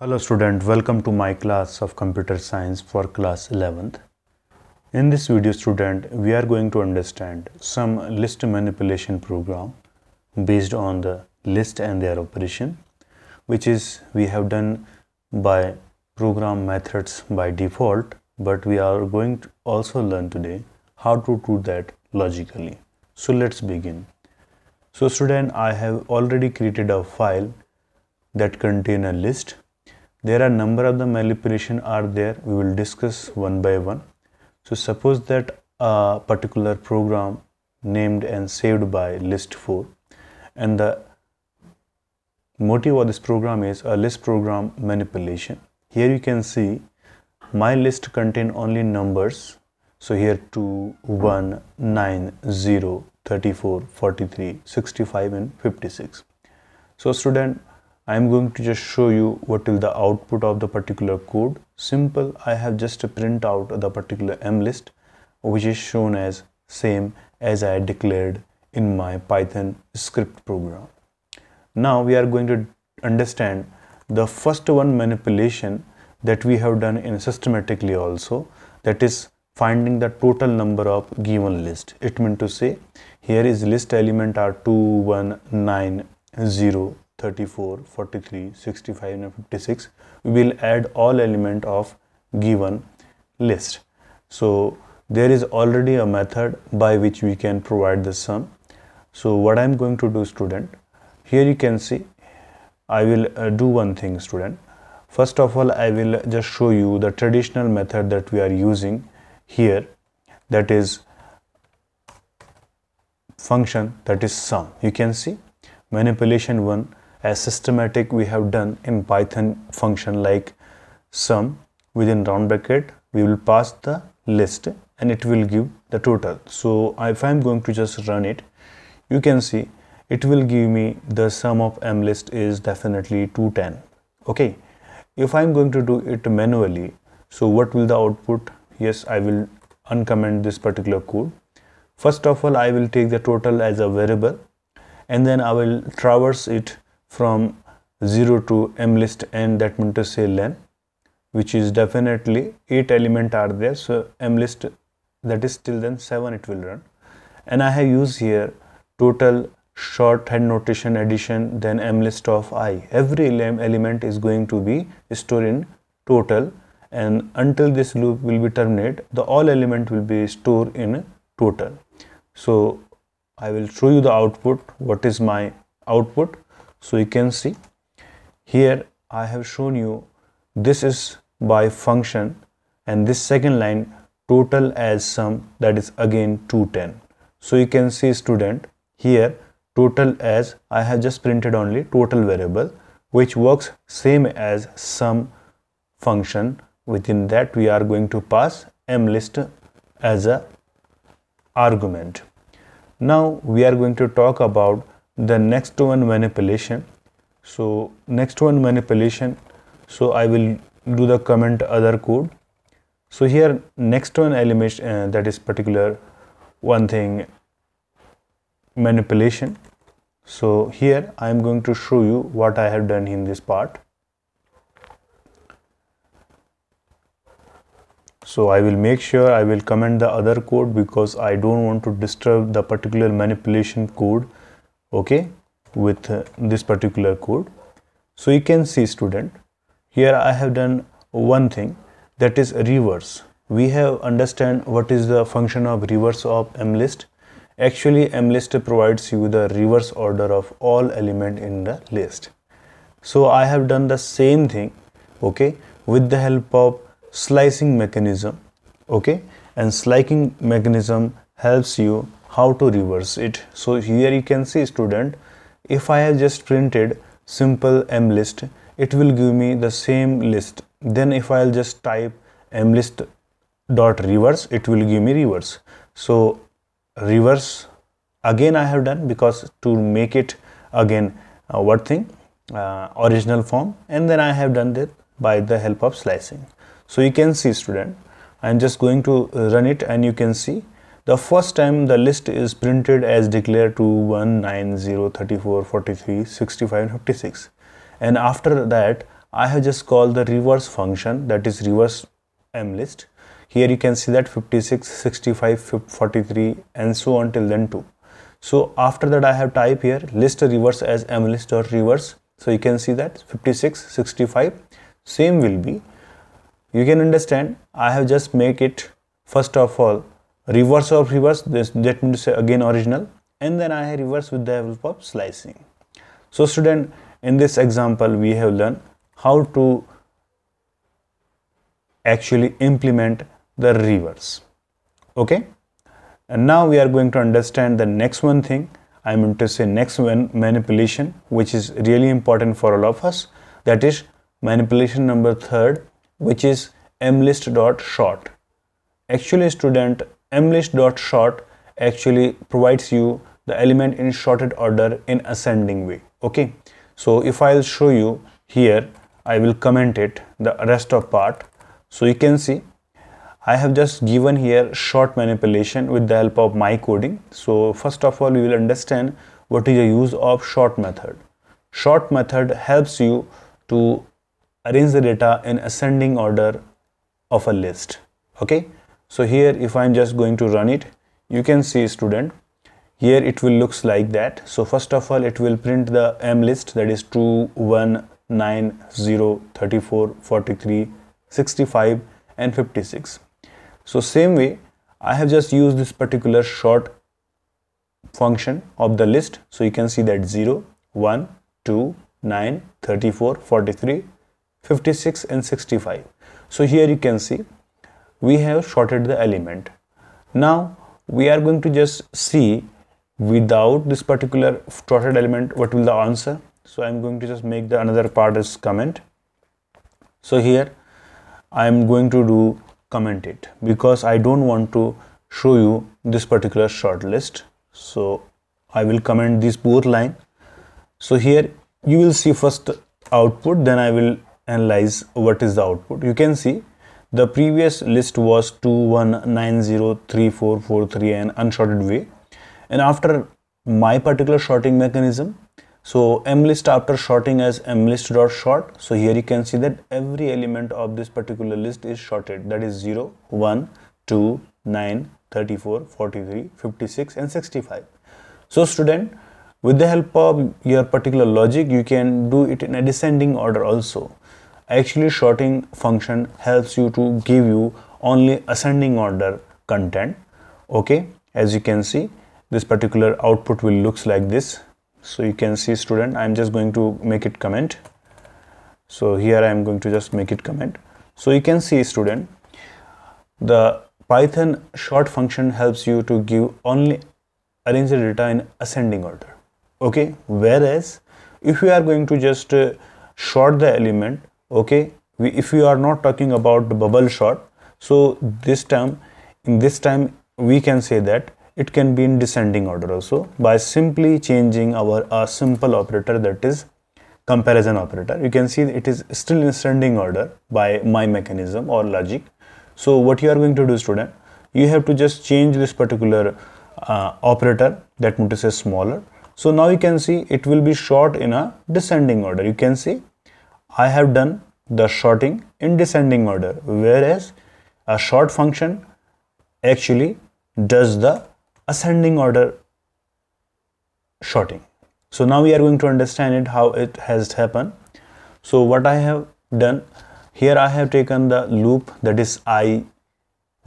Hello student, welcome to my class of computer science for class 11th. In this video student, we are going to understand some list manipulation program based on the list and their operation which is we have done by program methods by default but we are going to also learn today how to do that logically. So let's begin. So student, I have already created a file that contain a list there are number of the manipulation are there we will discuss one by one so suppose that a particular program named and saved by list 4 and the motive of this program is a list program manipulation here you can see my list contain only numbers so here 2 1 9 0 34 43 65 and 56 so student I'm going to just show you what will the output of the particular code. Simple, I have just print out the particular m list which is shown as same as I declared in my Python script program. Now we are going to understand the first one manipulation that we have done in systematically also that is finding the total number of given list. It means to say here is list element are two, one, nine, zero. 34, 43, 65 and 56 we will add all element of given list. So there is already a method by which we can provide the sum. So what I am going to do student here you can see I will uh, do one thing student. First of all I will just show you the traditional method that we are using here that is function that is sum. You can see manipulation 1 as systematic we have done in Python function like sum within round bracket we will pass the list and it will give the total so if I'm going to just run it you can see it will give me the sum of m list is definitely 210 okay if I'm going to do it manually so what will the output yes I will uncomment this particular code first of all I will take the total as a variable and then I will traverse it from 0 to m list n that means to say len which is definitely 8 element are there so m list that is till then 7 it will run and I have used here total shorthand notation addition then m list of i every element is going to be stored in total and until this loop will be terminated the all element will be stored in total so I will show you the output what is my output so you can see here I have shown you this is by function and this second line total as sum that is again 210 so you can see student here total as I have just printed only total variable which works same as sum function within that we are going to pass m list as a argument now we are going to talk about the next one manipulation so next one manipulation so I will do the comment other code so here next one element uh, that is particular one thing manipulation so here I am going to show you what I have done in this part so I will make sure I will comment the other code because I don't want to disturb the particular manipulation code okay with uh, this particular code so you can see student here i have done one thing that is reverse we have understand what is the function of reverse of mlist actually mlist provides you the reverse order of all element in the list so i have done the same thing okay with the help of slicing mechanism okay and slicing mechanism helps you how to reverse it so here you can see student if I have just printed simple m list it will give me the same list then if I'll just type m list dot reverse it will give me reverse so reverse again I have done because to make it again uh, what thing uh, original form and then I have done that by the help of slicing so you can see student I'm just going to run it and you can see the first time the list is printed as declared to 190, 34, 43, 65, 56. And after that, I have just called the reverse function that is reverse m list. Here you can see that 56, 65, 43 and so on till then too. So after that I have type here list reverse as m list or reverse. So you can see that 56, 65 same will be. You can understand I have just make it first of all reverse of reverse that means again original and then I reverse with the help of slicing so student in this example we have learned how to actually implement the reverse okay and now we are going to understand the next one thing I mean to say next one manipulation which is really important for all of us that is manipulation number third which is mlist dot short actually student mlist.sort actually provides you the element in sorted order in ascending way okay so if i'll show you here i will comment it the rest of part so you can see i have just given here short manipulation with the help of my coding so first of all we will understand what is the use of short method short method helps you to arrange the data in ascending order of a list okay so here if i'm just going to run it you can see student here it will looks like that so first of all it will print the m list that is 2 1 9 0 34 43 65 and 56 so same way i have just used this particular short function of the list so you can see that 0 1 2 9 34 43 56 and 65 so here you can see we have shorted the element now we are going to just see without this particular shorted element what will the answer so i'm going to just make the another part as comment so here i am going to do comment it because i don't want to show you this particular short list so i will comment these both line so here you will see first output then i will analyze what is the output you can see the previous list was 21903443 and unsorted way. And after my particular shorting mechanism, so mlist after shorting as short. So here you can see that every element of this particular list is shorted. That is 0, 1, 2, 9, 34, 43, 56 and 65. So student, with the help of your particular logic, you can do it in a descending order also actually sorting function helps you to give you only ascending order content okay as you can see this particular output will looks like this so you can see student i'm just going to make it comment so here i am going to just make it comment so you can see student the python short function helps you to give only arrange the data in ascending order okay whereas if you are going to just uh, sort the element okay we, if we are not talking about the bubble shot so this term in this time we can say that it can be in descending order also by simply changing our a simple operator that is comparison operator you can see it is still in ascending order by my mechanism or logic so what you are going to do student you have to just change this particular uh, operator that notice is smaller so now you can see it will be short in a descending order you can see i have done the sorting in descending order whereas a short function actually does the ascending order sorting so now we are going to understand it how it has happened so what i have done here i have taken the loop that is i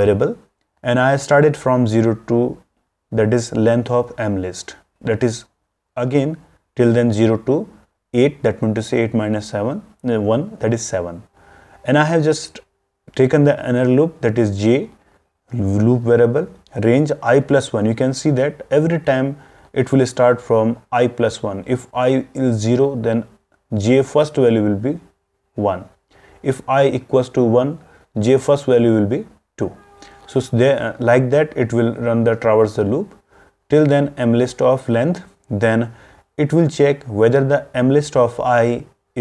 variable and i started from 0 to that is length of m list that is again till then 0 to 8 that means to say 8 minus 7 1 that is 7 and I have just taken the inner loop that is j loop variable range i plus 1 you can see that every time it will start from i plus 1 if i is 0 then j first value will be 1 if i equals to 1 j first value will be 2 so there, uh, like that it will run the traverse the loop till then m list of length then it will check whether the m list of i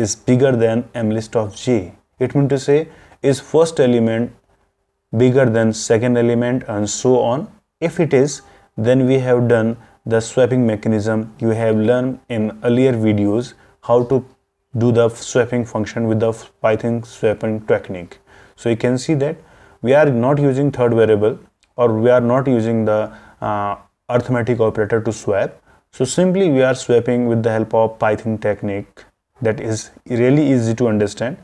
is bigger than M list of j. It means to say is first element bigger than second element and so on. If it is, then we have done the swapping mechanism. You have learned in earlier videos how to do the swapping function with the Python swapping technique. So you can see that we are not using third variable or we are not using the uh, arithmetic operator to swap. So simply we are swapping with the help of Python technique that is really easy to understand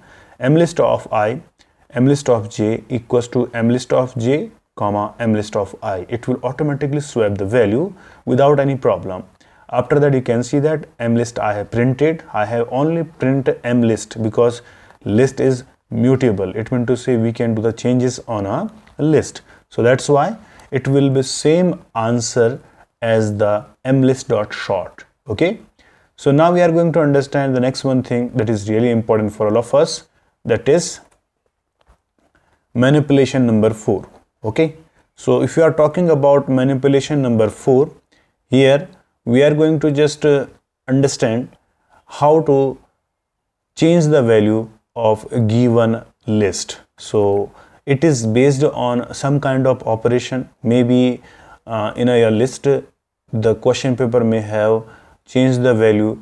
mlist of i mlist of j equals to mlist of j comma mlist of i it will automatically swap the value without any problem after that you can see that mlist i have printed i have only print mlist because list is mutable it means to say we can do the changes on a list so that's why it will be same answer as the mlist.short okay so now we are going to understand the next one thing that is really important for all of us that is manipulation number 4 okay so if you are talking about manipulation number 4 here we are going to just uh, understand how to change the value of a given list so it is based on some kind of operation maybe uh, in a list the question paper may have change the value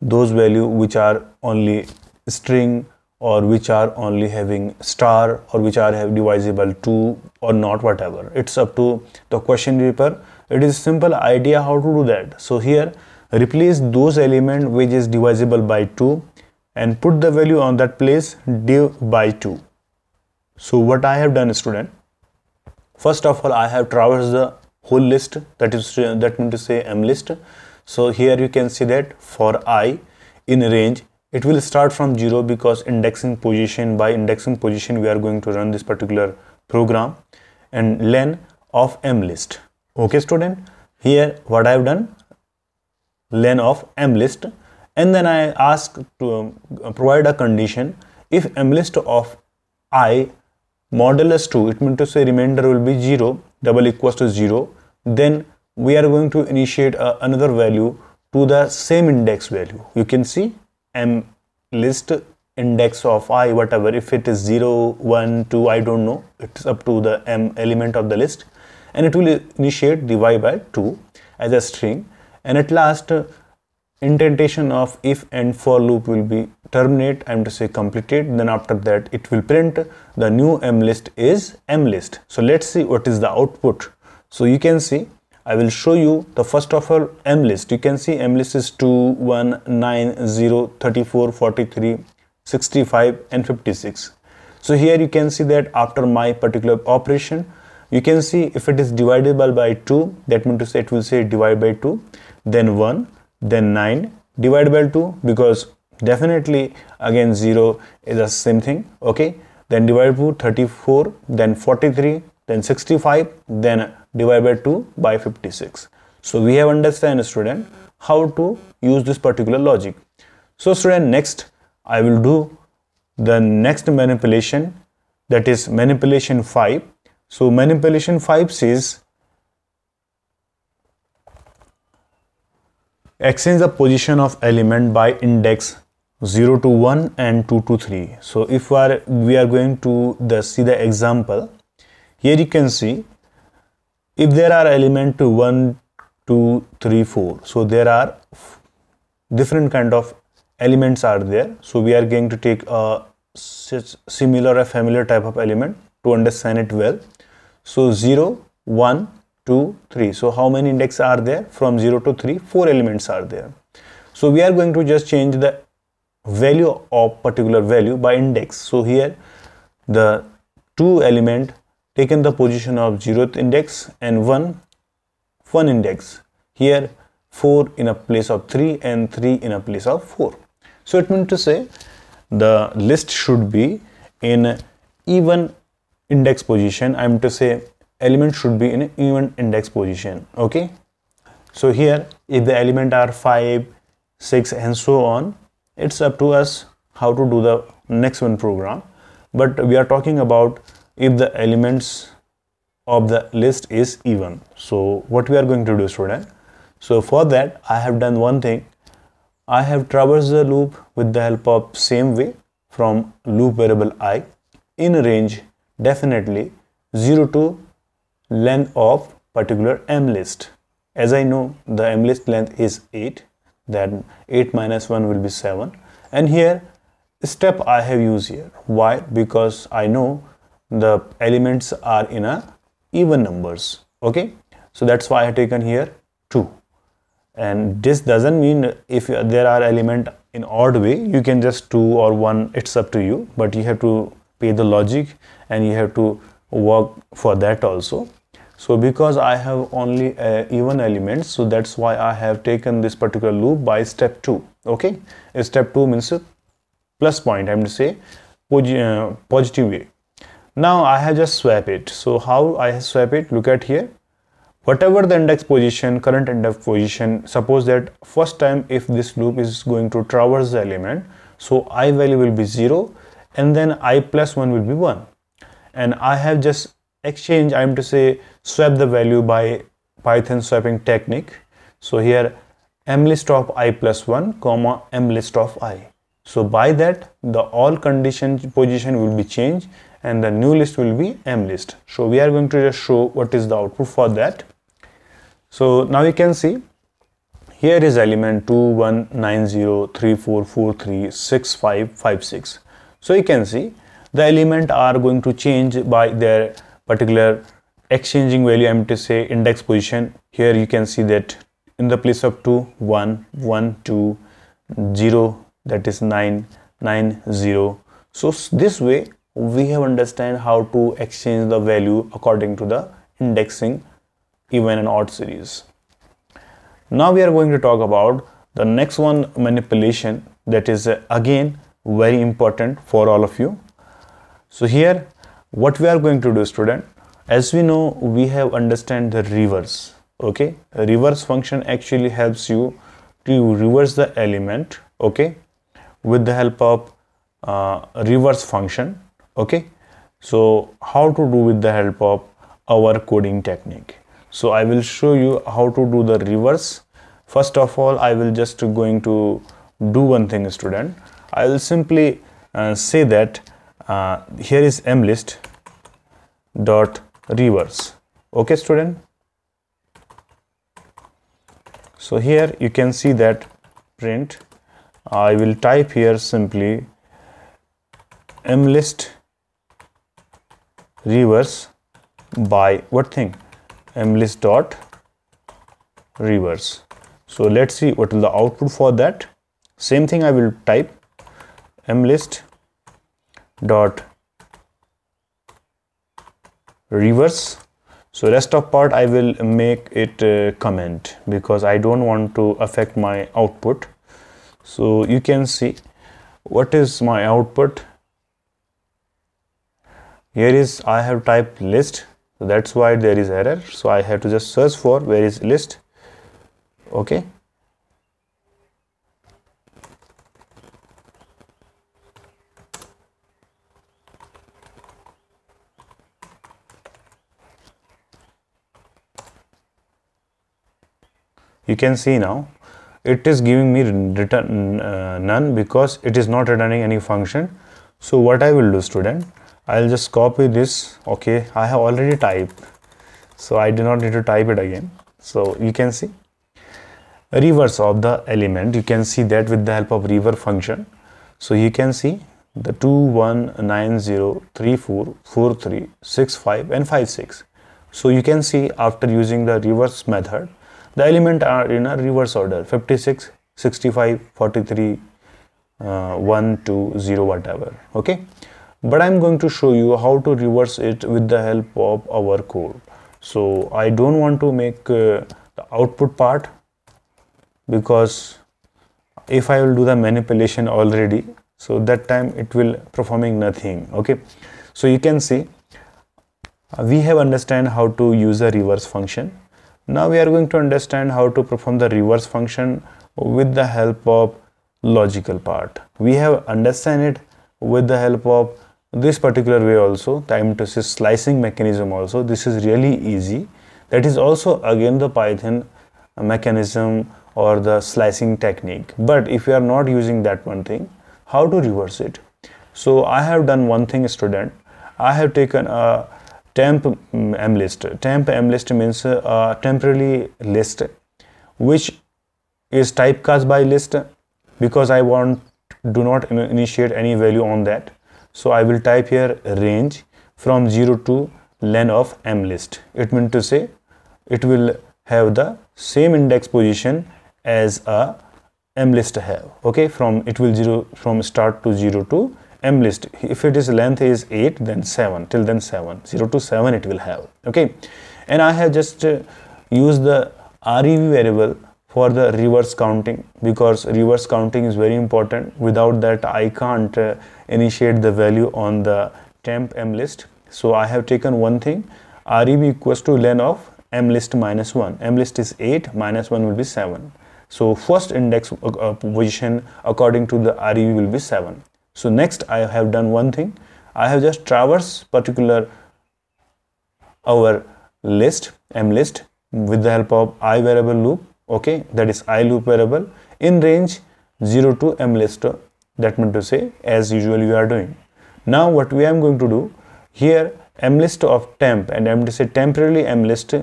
those value which are only string or which are only having star or which are have divisible to or not whatever it's up to the question reaper it is simple idea how to do that so here replace those element which is divisible by 2 and put the value on that place div by 2 so what i have done student first of all i have traversed the whole list that is that means to say m list so here you can see that for i in range it will start from 0 because indexing position by indexing position we are going to run this particular program and len of m list okay student here what i have done len of m list and then i ask to um, provide a condition if m list of i modulus 2 it means to say remainder will be 0 double equals to 0 then we are going to initiate uh, another value to the same index value you can see m list index of i whatever if it is 0 1 2 i don't know it's up to the m element of the list and it will initiate the y by 2 as a string and at last uh, indentation of if and for loop will be terminate i'm to say completed then after that it will print the new m list is m list so let's see what is the output so you can see I will show you the first of all M list. You can see M list is 2, 1, 9, 0, 34, 43, 65 and 56. So here you can see that after my particular operation, you can see if it is divisible by 2, that means to say it will say divide by 2, then 1, then 9, divide by 2 because definitely again 0 is the same thing, okay? Then divide by 34, then 43, then 65, then divided by 2 by 56 so we have understand student how to use this particular logic so student next i will do the next manipulation that is manipulation 5 so manipulation 5 says exchange the position of element by index 0 to 1 and 2 to 3 so if we are we are going to the see the example here you can see if there are element to 1 2 3 4 so there are different kind of elements are there so we are going to take a similar a familiar type of element to understand it well so 0 1 2 3 so how many index are there from 0 to 3 four elements are there so we are going to just change the value of particular value by index so here the two element taken the position of zeroth index and 1 1 index here 4 in a place of 3 and 3 in a place of 4 so it means to say the list should be in even index position i am to say element should be in even index position okay so here if the element are 5 6 and so on it's up to us how to do the next one program but we are talking about if the elements of the list is even. So what we are going to do student. So for that I have done one thing. I have traversed the loop with the help of same way from loop variable i in range definitely 0 to length of particular m list. As I know the m list length is 8 then 8 minus 1 will be 7 and here step I have used here. Why? Because I know the elements are in a even numbers okay so that's why i have taken here 2 and this doesn't mean if there are element in odd way you can just 2 or 1 it's up to you but you have to pay the logic and you have to work for that also so because i have only uh, even elements so that's why i have taken this particular loop by step 2 okay step 2 means plus point i'm to say uh, positive way now I have just swap it so how I swap it look at here whatever the index position current index position suppose that first time if this loop is going to traverse the element so I value will be 0 and then I plus 1 will be 1 and I have just exchange I am to say swap the value by Python swapping technique so here m list of i plus 1 comma m list of i so by that the all condition position will be changed and the new list will be m list so we are going to just show what is the output for that so now you can see here is element 219034436556 so you can see the element are going to change by their particular exchanging value i'm to say index position here you can see that in the place of 2 1 1 2 0 that is 9 9 0 so this way we have understand how to exchange the value according to the indexing even and odd series. Now we are going to talk about the next one manipulation that is uh, again very important for all of you. So here what we are going to do student as we know we have understand the reverse okay a reverse function actually helps you to reverse the element okay with the help of uh, reverse function okay so how to do with the help of our coding technique so i will show you how to do the reverse first of all i will just going to do one thing student i will simply uh, say that uh, here is mlist dot reverse okay student so here you can see that print i will type here simply mlist reverse by what thing mlist dot reverse so let's see what the output for that same thing i will type mlist dot reverse so rest of part i will make it uh, comment because i don't want to affect my output so you can see what is my output here is I have typed list so that's why there is error so I have to just search for where is list okay you can see now it is giving me return uh, none because it is not returning any function so what I will do student I'll just copy this okay I have already typed so I do not need to type it again so you can see reverse of the element you can see that with the help of reverse function so you can see the 2190344365 and 56 so you can see after using the reverse method the element are in a reverse order 56 65 43 uh, 1 0 whatever okay but I'm going to show you how to reverse it with the help of our code so I don't want to make uh, the output part because if I will do the manipulation already so that time it will performing nothing okay so you can see uh, we have understand how to use a reverse function now we are going to understand how to perform the reverse function with the help of logical part we have understand it with the help of this particular way also Time to mitosis slicing mechanism also this is really easy that is also again the python mechanism or the slicing technique but if you are not using that one thing how to reverse it so i have done one thing student i have taken a temp mm, m list. temp m list means uh, a temporary list which is typecast by list because i want do not initiate any value on that so i will type here range from 0 to len of m list it means to say it will have the same index position as a m list have okay from it will 0 from start to 0 to m list if it is length is 8 then 7 till then 7 0 to 7 it will have okay and i have just uh, used the rev variable for the reverse counting because reverse counting is very important without that I can't uh, initiate the value on the temp m list so I have taken one thing reb equals to len of m list minus 1 m list is 8 minus 1 will be 7 so first index uh, uh position according to the rev will be 7 so next I have done one thing I have just traverse particular our list m list with the help of i variable loop okay that is i loop variable in range 0 to m list that meant to say as usual you are doing now what we are going to do here m list of temp and i'm to say temporarily m list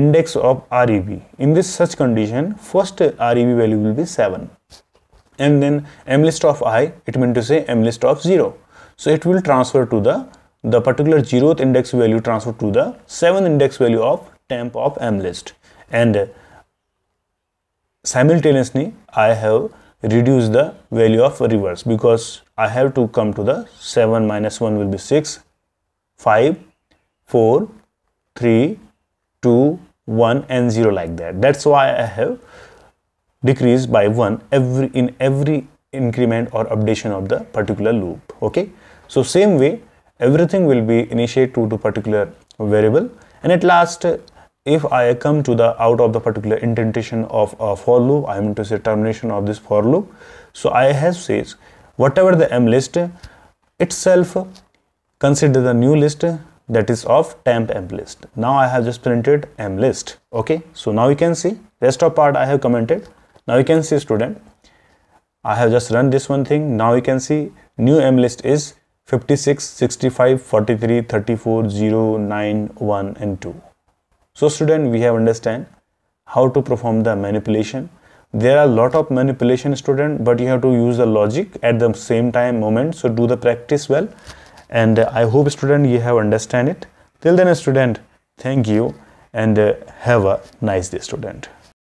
index of rev in this such condition first rev value will be 7 and then m list of i it meant to say m list of 0 so it will transfer to the the particular zeroth index value transfer to the 7th index value of temp of m list and simultaneously I have reduced the value of reverse because I have to come to the 7 minus 1 will be 6 5 4 3 2 1 and 0 like that that's why I have decreased by 1 every in every increment or updation of the particular loop okay so same way everything will be initiate to to particular variable and at last if I come to the out of the particular indentation of a for loop, I am going to say termination of this for loop. So I have says whatever the m list itself consider the new list that is of temp m list. Now I have just printed m list. Okay, so now you can see rest of part I have commented. Now you can see student. I have just run this one thing. Now you can see new m list is 56, 65, 43, 34, 0, 9, 1 and 2. So student, we have understand how to perform the manipulation. There are lot of manipulation student, but you have to use the logic at the same time moment. So do the practice well. And uh, I hope student, you have understand it. Till then student, thank you and uh, have a nice day student.